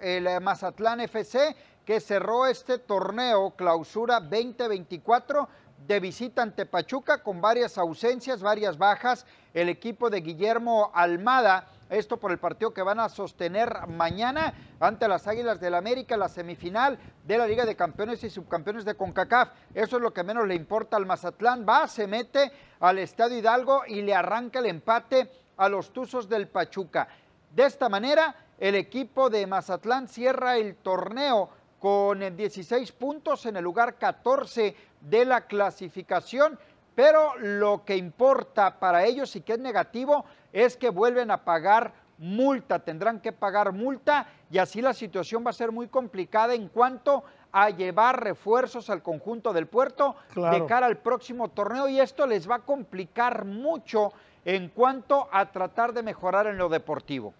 el eh, Mazatlán FC que cerró este torneo clausura 2024 de visita ante Pachuca con varias ausencias, varias bajas. El equipo de Guillermo Almada, esto por el partido que van a sostener mañana ante las Águilas del América, la semifinal de la Liga de Campeones y Subcampeones de CONCACAF. Eso es lo que menos le importa al Mazatlán. Va, se mete al Estadio Hidalgo y le arranca el empate a los Tuzos del Pachuca. De esta manera, el equipo de Mazatlán cierra el torneo con 16 puntos en el lugar 14 de la clasificación, pero lo que importa para ellos y que es negativo es que vuelven a pagar multa, tendrán que pagar multa y así la situación va a ser muy complicada en cuanto a llevar refuerzos al conjunto del puerto de cara al próximo torneo y esto les va a complicar mucho en cuanto a tratar de mejorar en lo deportivo.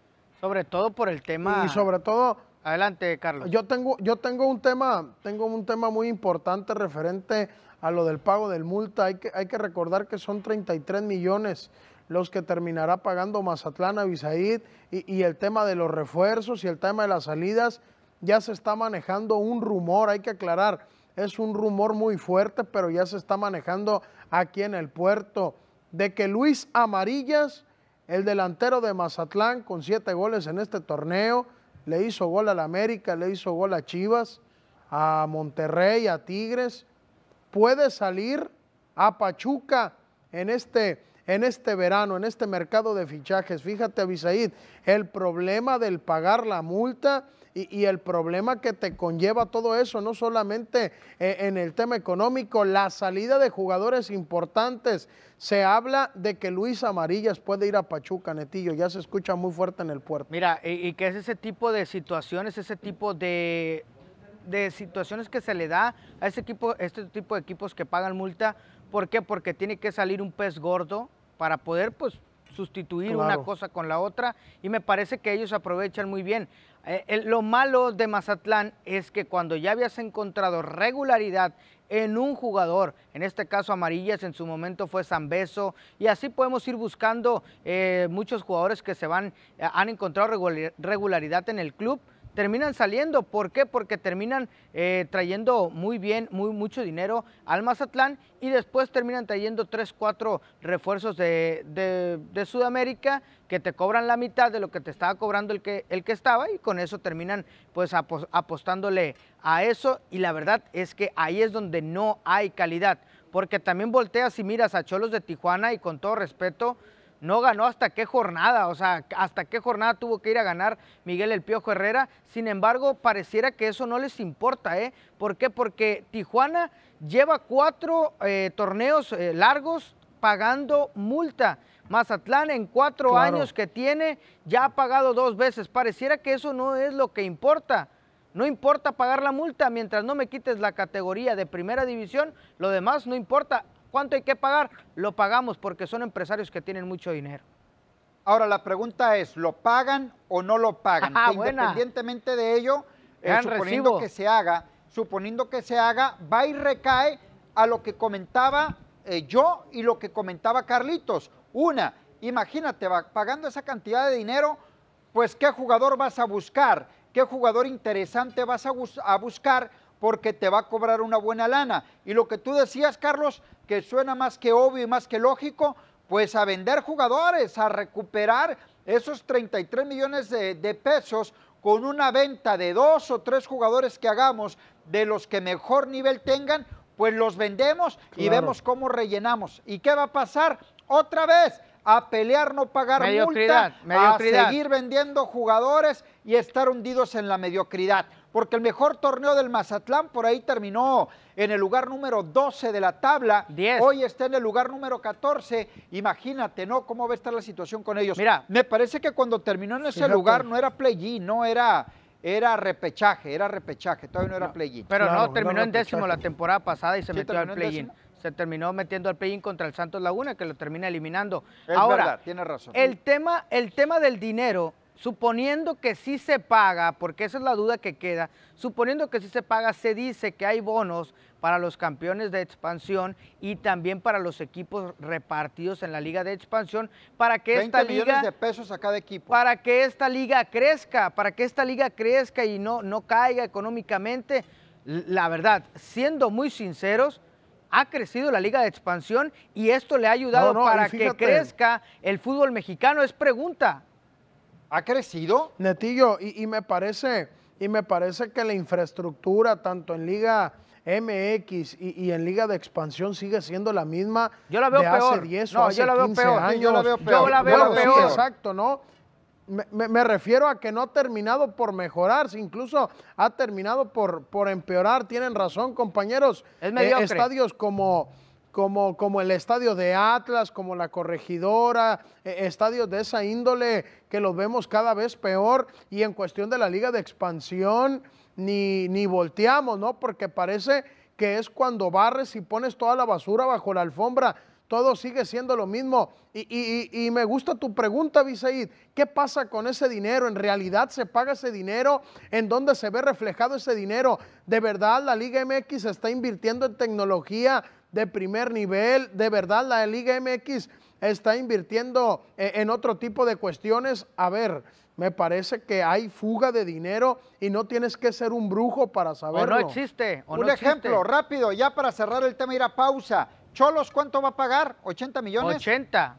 Sobre todo por el tema. Y sobre todo. Adelante, Carlos. Yo tengo, yo tengo un tema, tengo un tema muy importante referente a lo del pago del multa. Hay que, hay que recordar que son 33 millones los que terminará pagando Mazatlán a y, y, el tema de los refuerzos y el tema de las salidas. Ya se está manejando un rumor, hay que aclarar, es un rumor muy fuerte, pero ya se está manejando aquí en el puerto de que Luis Amarillas el delantero de Mazatlán con siete goles en este torneo. Le hizo gol al América, le hizo gol a Chivas, a Monterrey, a Tigres. Puede salir a Pachuca en este en este verano, en este mercado de fichajes. Fíjate, Abisaid, el problema del pagar la multa y, el problema que te conlleva todo eso, no solamente eh, en el tema económico, la salida de jugadores importantes. Se habla de que Luis Amarillas puede ir a Pachuca, Netillo, ya se escucha muy fuerte en el puerto. Mira, y, y que es ese tipo de situaciones, ese tipo de de situaciones que se le da a este, equipo, este tipo de equipos que pagan multa. ¿Por qué? Porque tiene que salir un pez gordo para poder pues, sustituir una cosa con la otra y me parece que ellos aprovechan muy bien. Eh, lo malo de Mazatlán es que cuando ya habías encontrado regularidad en un jugador, en este caso Amarillas, en su momento fue Beso, y así podemos ir buscando eh, muchos jugadores que se van, eh, han encontrado regularidad en el club, terminan saliendo. ¿Por qué? Porque terminan eh, trayendo muy bien, muy mucho dinero al Mazatlán y después terminan trayendo tres, cuatro refuerzos de, de, de, Sudamérica que te cobran la mitad de lo que te estaba cobrando el que, el que estaba y con eso terminan pues apostándole a eso y la verdad es que ahí es donde no hay calidad porque también volteas y miras a Cholos de Tijuana y con todo respeto, no ganó hasta qué jornada, o sea, hasta qué jornada tuvo que ir a ganar Miguel El Piojo Herrera. Sin embargo, pareciera que eso no les importa, ¿eh? ¿Por qué? Porque Tijuana lleva cuatro eh, torneos eh, largos pagando multa. Mazatlán en cuatro años que tiene ya ha pagado dos veces. Pareciera que eso no es lo que importa. No importa pagar la multa mientras no me quites la categoría de primera división, lo demás no importa cuánto hay que pagar, lo pagamos porque son empresarios que tienen mucho dinero. Ahora la pregunta es, ¿lo pagan o no lo pagan? Ah, independientemente de ello, eh, suponiendo que se haga, suponiendo que se haga, va y recae a lo que comentaba eh, yo y lo que comentaba Carlitos. Una, imagínate, pagando esa cantidad de dinero, pues qué jugador vas a buscar, qué jugador interesante vas a buscar porque te va a cobrar una buena lana. Y lo que tú decías, Carlos, que suena más que obvio y más que lógico, pues a vender jugadores, a recuperar esos 33 millones de, pesos con una venta de dos o tres jugadores que hagamos de los que mejor nivel tengan, pues los vendemos y vemos cómo rellenamos. ¿Y qué va a pasar? Otra vez, a pelear no pagar multa, a seguir vendiendo jugadores y estar hundidos en la mediocridad porque el mejor torneo del Mazatlán por ahí terminó en el lugar número 12 de la tabla. Hoy está en el lugar número 14. Imagínate, ¿no? ¿Cómo va a estar la situación con ellos? Mira, me parece que cuando terminó en ese lugar no era play-in, no era era repechaje, era repechaje, todavía no era play-in. Pero no, terminó en décimo la temporada pasada y se metió al play-in. Se terminó metiendo al play-in contra el Santos Laguna, que lo termina eliminando. Ahora, tiene razón. El tema, el tema del dinero suponiendo que sí se paga, porque esa es la duda que queda, suponiendo que sí se paga, se dice que hay bonos para los campeones de expansión y también para los equipos repartidos en la liga de expansión para que esta liga de pesos a cada equipo. Para que esta liga crezca, para que esta liga crezca y no no caiga económicamente. La verdad, siendo muy sinceros, ha crecido la liga de expansión y esto le ha ayudado para que crezca el fútbol mexicano, es pregunta ha crecido. Netillo, y, me parece, y me parece que la infraestructura, tanto en Liga MX y, en Liga de Expansión, sigue siendo la misma. Yo la veo de peor. yo la veo 15 Años. Yo la veo peor. exacto, ¿no? Me, refiero a que no ha terminado por mejorarse, incluso ha terminado por, por empeorar. Tienen razón, compañeros. Es mediocre. Eh, estadios como como, el estadio de Atlas, como la corregidora, e, estadios de esa índole que los vemos cada vez peor y en cuestión de la liga de expansión ni, ni volteamos, ¿no? Porque parece que es cuando barres y pones toda la basura bajo la alfombra todo sigue siendo lo mismo. Y, me gusta tu pregunta, Viseid ¿Qué pasa con ese dinero? ¿En realidad se paga ese dinero? ¿En dónde se ve reflejado ese dinero? ¿De verdad la Liga MX está invirtiendo en tecnología? de primer nivel. De verdad, la Liga MX está invirtiendo eh, en otro tipo de cuestiones. A ver, me parece que hay fuga de dinero y no tienes que ser un brujo para saberlo. O no existe. un ejemplo rápido, ya para cerrar el tema, ir a pausa. Cholos, ¿cuánto va a pagar? ¿80 millones? 80.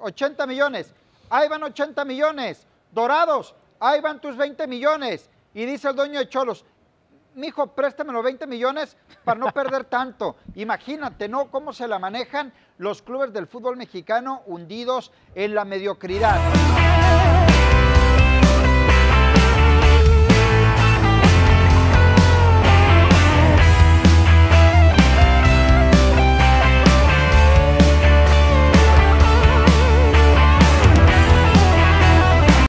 80 millones. Ahí van 80 millones. Dorados, ahí van tus 20 millones. Y dice el dueño de Cholos, hijo, préstame los 20 millones para no perder tanto. Imagínate, ¿no? Cómo se la manejan los clubes del fútbol mexicano hundidos en la mediocridad.